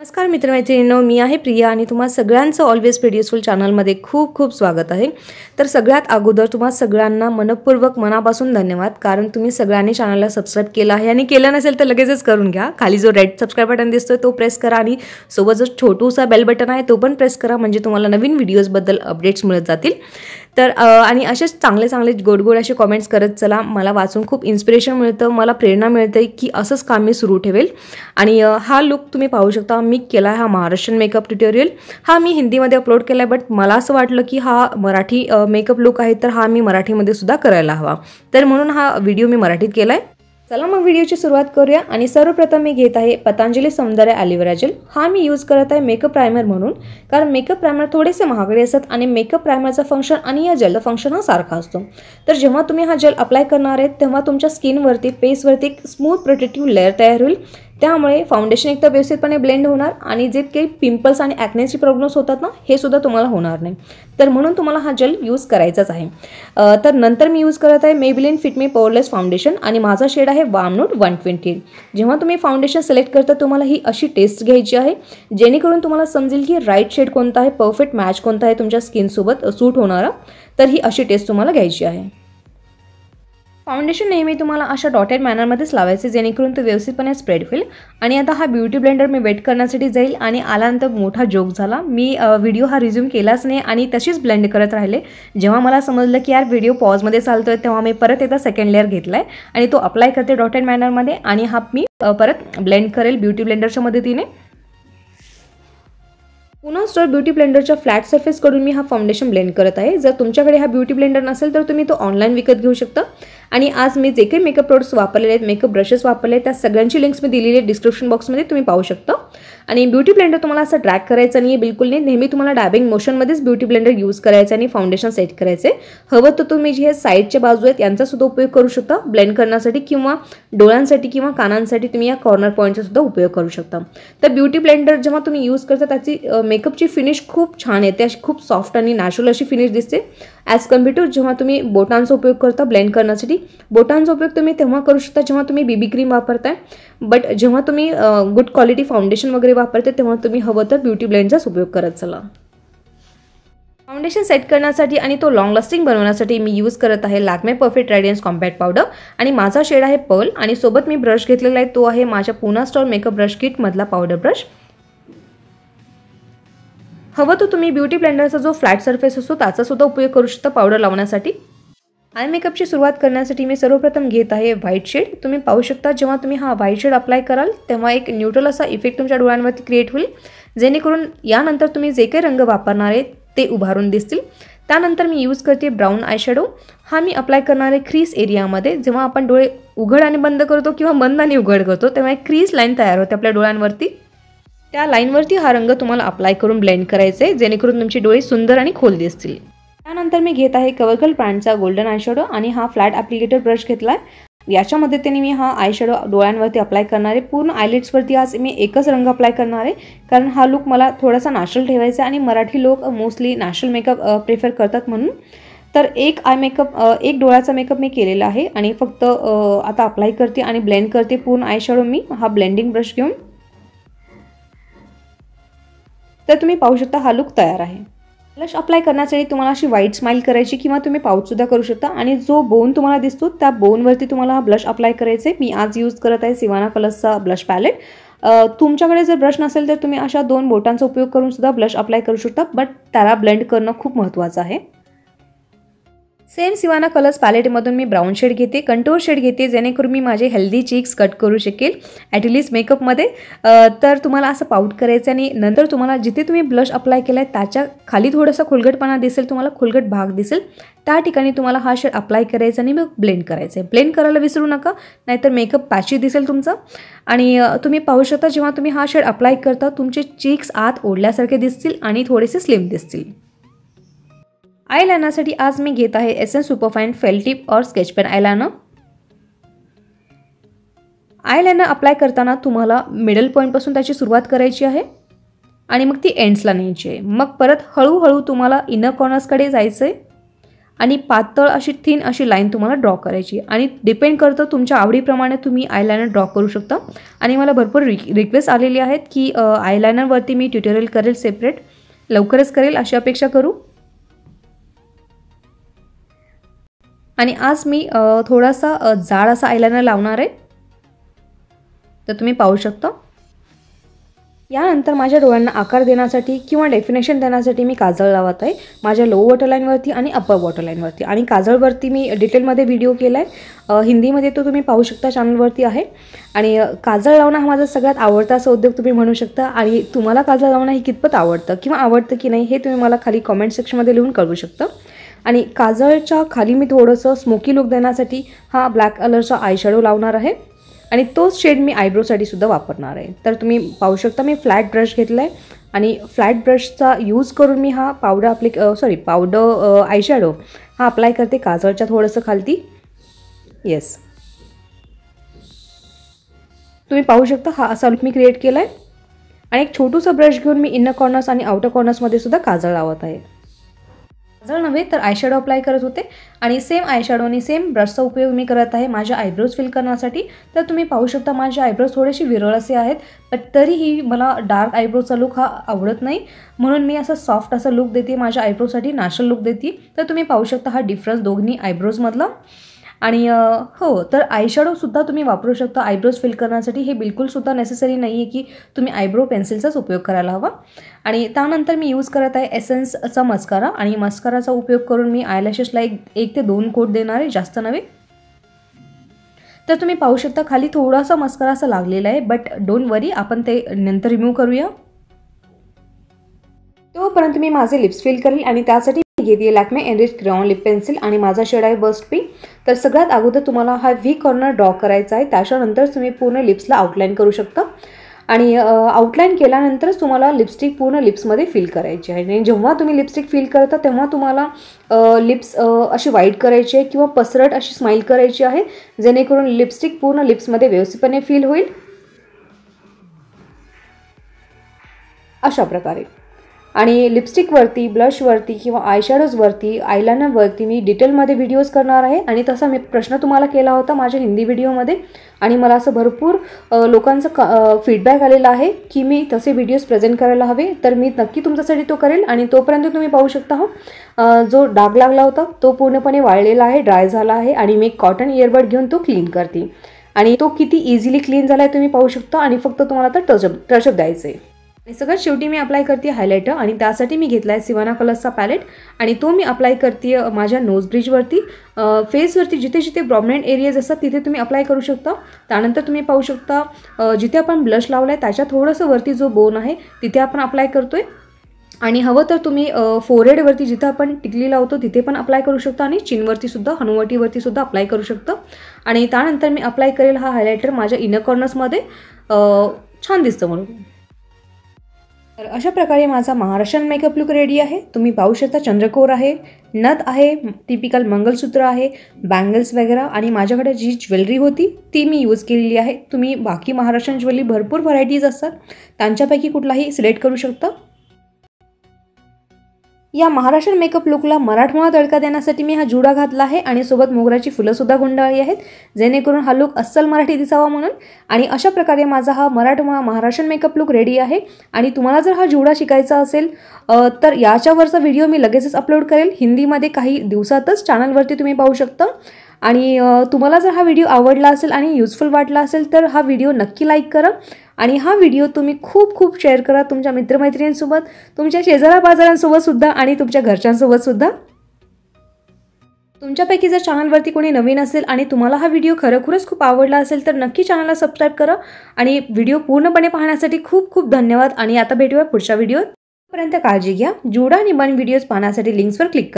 नमस्कार मित्रमैत्रिणींनो मी आहे प्रिया आणि तुम्हा सगळ्यांचं ऑलवेज पेडियसफुल चॅनलमध्ये खूप खूप स्वागत आहे तर सगळ्यात अगोदर तुम्हा सगळ्यांना मनपूर्वक मनापासून धन्यवाद कारण तुम्ही सगळ्यांनी चॅनलला सबस्क्राईब केलं आहे आणि केलं नसेल तर लगेचच करून घ्या खाली जो रेड सबस्क्राईब बटन दिसतोय तो प्रेस करा आणि सोबत जो छोटूसा बेल बटन आहे तो पण प्रेस करा म्हणजे तुम्हाला नवीन व्हिडिओजबद्दल अपडेट्स मिळत जातील तर आणि असेच चांगले चांगले गोड गोड असे कॉमेंट्स करत चला मला वाचून खूप इन्स्पिरेशन मिळतं मला प्रेरणा मिळते की असंच काम मी सुरू ठेवेल आणि हा लुक तुम्ही पाहू शकता मी केला हा महाराष्ट्रीयन मेकअप ट्युटोरियल हा मी हिंदीमध्ये अपलोड केला आहे बट मला असं वाटलं की हा मराठी मेकअप लुक आहे तर हा मी मराठीमध्ये सुद्धा करायला हवा तर म्हणून हा व्हिडिओ मी मराठीत केला आहे चला मग व्हिडिओची सुरुवात करूया आणि सर्वप्रथम मी घेत आहे पतंजली सौंदर्य ॲलिव्हरा जेल हा मी यूज करत आहे मेकअप प्रायमर म्हणून कारण मेकअप प्रायमर थोडेसे महागडे असतात आणि मेकअप प्रायमरचं फंक्शन आणि या जेलचं फंक्शन हा सारखा असतो तर जेव्हा तुम्ही हा जेल अप्लाय करणार आहेत तेव्हा तुमच्या स्किनवरती फेसवरती एक स्मूथ प्रोटेक्टिव्ह लेअर तयार होईल त्यामुळे फाउंडेशन एकतर व्यवस्थितपणे ब्लेंड होणार आणि जे काही पिंपल्स आणि ॲक्नेसचे प्रॉब्लेम्स होतात ना हे सुद्धा तुम्हाला होणार नाही तर म्हणून तुम्हाला हा जेल यूज करायचाच आहे तर नंतर मी यूज करत आहे मेबिलिन फिटमी पॉवरलेस फाउंडेशन आणि माझा शेड आहे वामनूट वन ट्वेंटी जेव्हा तुम्ही फाउंडेशन सिलेक्ट करता तुम्हाला ही अशी टेस्ट घ्यायची आहे जेणेकरून तुम्हाला समजेल की राईट शेड कोणता आहे परफेक्ट मॅच कोणता आहे तुमच्या स्किनसोबत सूट होणारा तर ही अशी टेस्ट तुम्हाला घ्यायची आहे फाउंडेशन नेहमी तुम्हाला अशा डॉटेड मॅनरमध्येच लावायचे जेणेकरून तो व्यवस्थितपणे स्प्रेड होईल आणि आता हा ब्युटी ब्लेंडर मी वेट करण्यासाठी जाईल आणि आल्यानंतर मोठा जोक झाला मी व्हिडिओ हा रिझ्युम केलाच नाही आणि तशीच ब्लेंड करत राहिले जेव्हा मला समजलं की यार व्हिडिओ पॉजमध्ये चालतोय तेव्हा मी परत एकदा सेकंड लेअर घेतला आहे आणि तो अप्लाय करते डॉटेड मॅनरमध्ये आणि हा मी परत ब्लेंड करेल ब्युटी ब्लेंडरच्या मदतीने पुन्हा स्टोर ब्युटी ब्लेंडरच्या फ्लॅट सरफेसकडून मी हा फाउंडेशन ब्लेंड करत आहे जर तुमच्याकडे हा ब्युटी ब्लेंडर नसेल तर तुम्ही तो ऑनलाईन विकत घेऊ शकता आणि आज मी जे काही मेकअप प्रोडक्ट्स वापरलेले आहेत मेकअप ब्रशेस वापरले त्या सगळ्यांची लिंक्स मी दिलेली डिस्क्रिप्शन बॉक्समध्ये तुम्ही पाहू शकता आणि ब्युटी ब्लेंडर तुम्हाला असं ट्रॅक करायचं नाही आहे बिलकुल नाही नेहमी तुम्हाला डॅबिंग मोशनमध्येच ब्युटी ब्लेंडर यूज करायचं आणि फाउंडेशन सेट करायचे हवं तर तुम्ही जे साईडच्या बाजू आहेत यांचा सुद्धा उपयोग करू शकता ब्लेंड करण्यासाठी किंवा डोळ्यांसाठी किंवा कानांसाठी तुम्ही या कॉर्नर पॉईंटचा सुद्धा उपयोग करू शकता तर ब्युटी ब्लेंडर जेव्हा तुम्ही यूज करता त्याची मेकअपची फिनिश खूप छान येते अशी खूप सॉफ्ट आणि नॅचरल अशी फिनिश दिसते ॲज कम्पेअर टू जेव्हा तुम्ही बोटांचा उपयोग करता ब्लेंड करण्यासाठी बोटांचा उपयोग तुम्ही तेव्हा करू शकता जेव्हा तुम्ही बीबी क्रीम वापरताय बट जेव्हा तुम्ही गुड क्वालिटी फाउंडेशन वगैरे वापरते तेव्हा तुम्ही हवं तर ब्युटी ब्लेंडचाच उपयोग करत चला फाउंडेशन सेट करण्यासाठी आणि तो लॉंग लास्टिंग बनवण्यासाठी मी यूज करत आहे Lakme perfect radiance compact powder आणि माझा शेड आहे पर्ल आणि सोबत मी ब्रश घेतलेला आहे तो आहे माझ्या पुना स्टॉल मेकअप ब्रश किटमधला पावडर ब्रश हवं तर तुम्ही ब्युटी ब्लेंडरचा जो फ्लॅट सरफेस असतो त्याचासुद्धा उपयोग करू शकता पावडर लावण्यासाठी आय मेकअपची सुरुवात करण्यासाठी मी सर्वप्रथम घेत आहे व्हाईट शेड तुम्ही पाहू शकता जेव्हा तुम्ही हा व्हाईट शेड अप्लाय कराल तेव्हा एक न्यूट्रल असा इफेक्ट तुमच्या डोळ्यांवरती क्रिएट होईल जेणेकरून यानंतर तुम्ही जे काही रंग वापरणार आहेत ते उभारून दिसतील त्यानंतर मी यूज करते ब्राऊन शेडो हा मी अप्लाय आहे क्रीज एरियामध्ये जेव्हा आपण डोळे उघड आणि बंद करतो किंवा बंद आणि उघड करतो तेव्हा एक क्रीज लाईन तयार होते आपल्या डोळ्यांवरती त्या लाईनवरती हा रंग तुम्हाला अप्लाय करून ब्लेंड करायचं आहे जेणेकरून तुमचे डोळे सुंदर आणि खोल दिसतील त्यानंतर मी घेत आहे कवरकल ब्रँडचा गोल्डन शेडो आणि हा फ्लॅट ॲप्लिकेटर ब्रश घेतला आहे याच्या मदतीने मी हा शेडो डोळ्यांवरती अप्लाय करणार आहे पूर्ण आयलेट्सवरती आज मी एकच रंग अप्लाय करणार आहे कारण हा लुक मला थोडासा नॅशनल ठेवायचा आहे आणि मराठी लोक मोस्टली नॅशनल मेकअप प्रेफर करतात म्हणून तर एक आय मेकअप एक डोळ्याचा मेकअप मी केलेला आहे आणि फक्त आता अप्लाय करते आणि ब्लेंड करते पूर्ण शेडो मी हा ब्लेंडिंग ब्रश घेऊन तर तुम्ही पाहू शकता हा लुक तयार आहे ब्लश अप्लाय करण्यासाठी तुम्हाला अशी व्हाईट स्माईल करायची किंवा तुम्ही पाऊचसुद्धा करू शकता आणि जो बोन तुम्हाला दिसतो त्या बोनवरती तुम्हाला हा ब्लश अप्लाय करायचे मी आज यूज करत आहे सिवाना कलर्सचा ब्लश पॅलेट तुमच्याकडे जर ब्रश नसेल तर तुम्ही अशा दोन बोटांचा उपयोग करून सुद्धा ब्लश अप्लाय करू शकता बट त्याला ब्लेंड करणं खूप महत्त्वाचं आहे सेम सिवाना कलर्स पॅलेटमधून मी ब्राऊन शेड घेते कंटोर शेड घेते जेणेकरून मी माझे हेल्दी चीक्स कट करू शकेल ॲटलिस्ट मेकअपमध्ये तर तुम्हाला असं पाऊट करायचं आणि नंतर तुम्हाला जिथे तुम्ही ब्लश अप्लाय केला आहे त्याच्या खाली थोडासा खुलगटपणा दिसेल तुम्हाला खुलगट भाग दिसेल त्या ठिकाणी तुम्हाला हा शेड अप्लाय करायचा आणि मग ब्लेंड करायचं आहे ब्लेंड करायला विसरू नका नाहीतर मेकअप पॅची दिसेल तुमचा आणि तुम्ही पाहू शकता जेव्हा तुम्ही हा शेड अप्लाय करता तुमचे चीक्स आत ओढल्यासारखे दिसतील आणि थोडेसे स्लिम दिसतील आय लायनासाठी आज मी घेत आहे एस एन सुपरफाईन फेलटिप और स्केचपेन आय लायनर अप्लाय करताना तुम्हाला मिडल पॉईंटपासून त्याची सुरुवात करायची आहे आणि मग ती एंड्सला न्यायची आहे मग परत हळूहळू तुम्हाला इनर कॉर्नर्सकडे जायचं आहे आणि पातळ अशी थिन अशी लाईन तुम्हाला ड्रॉ करायची आणि डिपेंड करतं तुमच्या आवडीप्रमाणे तुम्ही आय लायनर ड्रॉ करू शकता आणि मला भरपूर रिक्वेस्ट आलेली आहेत की आय लायनरवरती मी ट्युटोरियल करेल सेपरेट लवकरच करेल अशी अपेक्षा करू आणि आज मी थोडासा जाड असा आयलायनर लावणार आहे तर तुम्ही पाहू शकता यानंतर माझ्या डोळ्यांना आकार देण्यासाठी किंवा डेफिनेशन देण्यासाठी मी काजळ लावत आहे माझ्या लो वॉटर लाईनवरती आणि अपर वॉटर लाईनवरती आणि काजळवरती मी डिटेलमध्ये व्हिडिओ केला आहे हिंदीमध्ये तो तुम्ही पाहू शकता चॅनलवरती आहे आणि काजळ लावणं हा माझा सगळ्यात आवडता असा उद्योग तुम्ही म्हणू शकता आणि तुम्हाला काजळ लावणं हे कितपत आवडतं किंवा आवडतं की नाही हे तुम्ही मला खाली कॉमेंट सेक्शनमध्ये लिहून कळवू शकता आणि काजळच्या खाली मी थोडंसं स्मोकी लुक देण्यासाठी हा ब्लॅक कलरचा आयशॅडो लावणार आहे आणि तोच शेड मी आयब्रोसाठी सुद्धा वापरणार आहे तर तुम्ही पाहू शकता मी फ्लॅट ब्रश घेतला आहे आणि फ्लॅट ब्रशचा यूज करून मी हा पावडर आपली सॉरी पावडर आयशॅडो हा अप्लाय करते काजळच्या थोडंसं खालती येस तुम्ही पाहू शकता हा असा लुक मी क्रिएट केला आहे आणि एक छोटूसा ब्रश घेऊन मी इनर कॉर्नर्स आणि आउटर कॉर्नर्समध्ये सुद्धा काजळ लावत आहे काजळ नव्हे तर आयशॅडो अप्लाय करत होते आणि सेम आयशॅडोने सेम ब्रशचा उपयोग मी करत आहे माझ्या आयब्रोज फिल करण्यासाठी तर तुम्ही पाहू शकता माझे आयब्रोज थोडेसे विरळ असे आहेत बट तरीही मला डार्क आयब्रोचा लुक हा आवडत नाही म्हणून मी असा सॉफ्ट असा लुक देते माझ्या आयब्रोसाठी नॅचरल लुक देते तर तुम्ही पाहू शकता हा डिफरन्स दोन्ही आयब्रोजमधला आणि हो तर आयशॅडोसुद्धा तुम्ही वापरू शकता आयब्रोज फिल करण्यासाठी हे बिलकुलसुद्धा नेसेसरी नाही आहे की तुम्ही आयब्रो पेन्सिलचाच उपयोग करायला हवा आणि त्यानंतर मी यूज करत आहे एसेन्सचा मस्कारा आणि मस्काराचा उपयोग करून मी आयलॅशेसला एक एक ते दोन कोट देणार आहे जास्त नव्हे तर तुम्ही पाहू शकता खाली थोडासा मस्कारा असा लागलेला आहे बट डोंट वरी आपण ते नंतर रिमूव्ह करूया तोपर्यंत मी माझे लिप्स फिल करेल आणि त्यासाठी घेतली Lakme enrich ground lip pencil आणि माझा शेड आहे बस्ट पी तर सगळ्यात अगोदर तुम्हाला हा व्ही कॉर्नर ड्रॉ करायचा आहे त्याच्यानंतर तुम्ही पूर्ण लिप्सला आउटलाईन करू शकता आणि आउटलाईन केल्यानंतर तुम्हाला लिपस्टिक पूर्ण लिप्समध्ये फिल करायची आहे आणि जेव्हा तुम्ही लिपस्टिक फिल करता तेव्हा तुम्हाला लिप्स अशी वाईट करायची आहे किंवा पसरट अशी स्माईल करायची आहे जेणेकरून लिपस्टिक पूर्ण लिप्समध्ये व्यवस्थितपणे फील होईल अशा प्रकारे आणि लिपस्टिकवरती ब्लशवरती किंवा आयशॅडोजवरती आयलानरवरती मी डिटेलमध्ये व्हिडिओज करणार आहे आणि तसा मी प्रश्न तुम्हाला केला होता माझ्या हिंदी व्हिडिओमध्ये आणि मला असं भरपूर लोकांचं क फीडबॅक आलेला आहे की मी तसे व्हिडिओज प्रेझेंट करायला हवे तर मी नक्की तुमच्यासाठी तो करेल आणि तोपर्यंत तुम्ही पाहू शकता हो जो डाग लागला होता तो पूर्णपणे वाळलेला आहे ड्राय झाला आहे आणि मी कॉटन इयरबड घेऊन तो क्लीन करते आणि तो किती इझिली क्लीन झाला आहे तुम्ही पाहू शकता आणि फक्त तुम्हाला तर टचअप टचअप द्यायचं आहे आणि सगळ्यात शेवटी मी अप्लाय करते हायलायटर आणि त्यासाठी मी घेतला आहे सिवाना कलर्सचा पॅलेट आणि तो मी अप्लाय करते माझ्या नोज ब्रिजवरती फेसवरती जिथे जिथे ब्रॉमनेंट एरियाज असतात तिथे तुम्ही अप्लाय करू शकता त्यानंतर तुम्ही पाहू शकता जिथे आपण ब्लश लावला आहे त्याच्या थोडंसं वरती जो बोन आहे तिथे आपण अप्लाय करतो आहे आणि हवं तर तुम्ही फोरहेडवरती जिथं आपण टिकली लावतो तिथे पण अप्लाय करू शकता आणि चीनवरतीसुद्धा सुद्धा सुद्धा अप्लाय करू शकता आणि त्यानंतर मी अप्लाय करेल हा हायलायटर माझ्या इनर कॉर्नर्समध्ये छान दिसतं म्हणून तर अशा प्रकारे माझा महाराष्ट्र मेकअप लुक रेडी आहे तुम्ही पाहू शकता चंद्रकोर आहे नथ आहे टिपिकल मंगलसूत्र आहे बँगल्स वगैरे आणि माझ्याकडे जी ज्वेलरी होती ती मी यूज केलेली आहे तुम्ही बाकी महाराष्ट्रन ज्वेलरी भरपूर व्हरायटीज असतात त्यांच्यापैकी कुठलाही सिलेक्ट करू शकता या महाराष्ट्र मेकअप लुकला मराठमोळा तडका देण्यासाठी मी हा जुडा घातला आहे आणि सोबत मोगऱ्याची फुलंसुद्धा गुंडाळली आहेत जेणेकरून हा लुक अस्सल मराठी दिसावा म्हणून आणि अशा प्रकारे माझा हा मराठमोळा महाराष्ट्र मेकअप लुक रेडी आहे आणि तुम्हाला जर हा जुडा शिकायचा असेल तर याच्यावरचा व्हिडिओ मी लगेचच अपलोड करेल हिंदीमध्ये काही दिवसातच चॅनलवरती तुम्ही पाहू शकता आणि तुम्हाला जर हा व्हिडिओ आवडला असेल आणि युजफुल वाटला असेल तर हा व्हिडिओ नक्की लाईक करा आणि हा व्हिडिओ तुम्ही खूप खूप शेअर करा तुमच्या मित्रमैत्रिणींसोबत तुमच्या शेजारा सुद्धा आणि तुमच्या घरच्यांसोबतसुद्धा तुमच्यापैकी जर चॅनलवरती कोणी नवीन असेल आणि तुम्हाला हा व्हिडिओ खरोखरच खूप आवडला असेल तर नक्की चॅनलला सबस्क्राईब करा आणि व्हिडिओ पूर्णपणे पाहण्यासाठी खूप खूप धन्यवाद आणि आता भेटूया पुढच्या व्हिडिओत पर्यंत काळजी घ्या जुडा आणि बन व्हिडिओज पाहण्यासाठी लिंक्सवर क्लिक करा